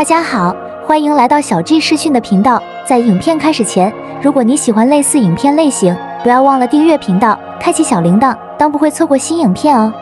大家好，欢迎来到小 G 视讯的频道。在影片开始前，如果你喜欢类似影片类型，不要忘了订阅频道，开启小铃铛，当不会错过新影片哦。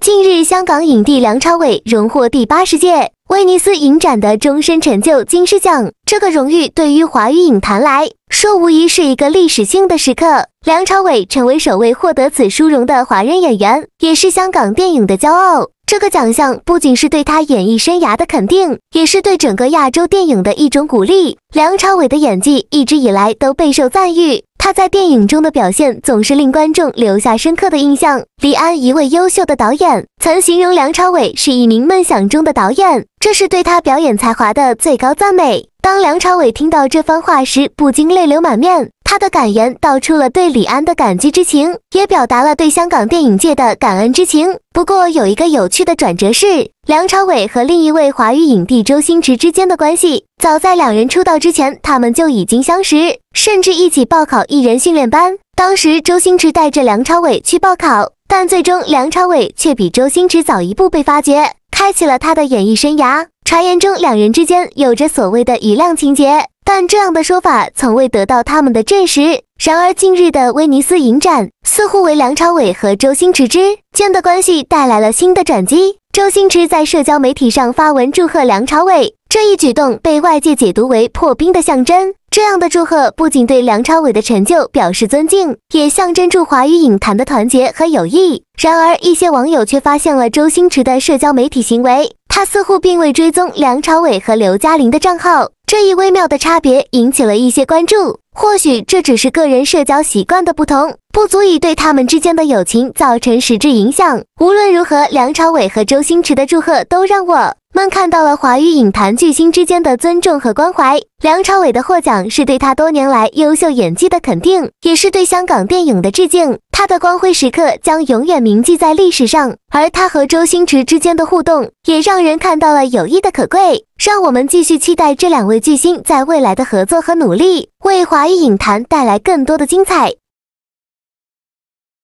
近日，香港影帝梁朝伟荣获第八十届威尼斯影展的终身成就金狮奖，这个荣誉对于华语影坛来。这无疑是一个历史性的时刻，梁朝伟成为首位获得此殊荣的华人演员，也是香港电影的骄傲。这个奖项不仅是对他演艺生涯的肯定，也是对整个亚洲电影的一种鼓励。梁朝伟的演技一直以来都备受赞誉。他在电影中的表现总是令观众留下深刻的印象。李安，一位优秀的导演，曾形容梁朝伟是一名梦想中的导演，这是对他表演才华的最高赞美。当梁朝伟听到这番话时，不禁泪流满面。他的感言道出了对李安的感激之情，也表达了对香港电影界的感恩之情。不过，有一个有趣的转折是，梁朝伟和另一位华语影帝周星驰之间的关系。早在两人出道之前，他们就已经相识，甚至一起报考艺人训练班。当时，周星驰带着梁朝伟去报考，但最终梁朝伟却比周星驰早一步被发掘，开启了他的演艺生涯。传言中，两人之间有着所谓的“一亮”情节。但这样的说法从未得到他们的证实。然而，近日的威尼斯影展似乎为梁朝伟和周星驰之间的关系带来了新的转机。周星驰在社交媒体上发文祝贺梁朝伟，这一举动被外界解读为破冰的象征。这样的祝贺不仅对梁朝伟的成就表示尊敬，也象征住华语影坛的团结和友谊。然而，一些网友却发现了周星驰的社交媒体行为，他似乎并未追踪梁朝伟和刘嘉玲的账号。这一微妙的差别引起了一些关注，或许这只是个人社交习惯的不同，不足以对他们之间的友情造成实质影响。无论如何，梁朝伟和周星驰的祝贺都让我。们看到了华语影坛巨星之间的尊重和关怀。梁朝伟的获奖是对他多年来优秀演技的肯定，也是对香港电影的致敬。他的光辉时刻将永远铭记在历史上。而他和周星驰之间的互动，也让人看到了友谊的可贵。让我们继续期待这两位巨星在未来的合作和努力，为华语影坛带来更多的精彩。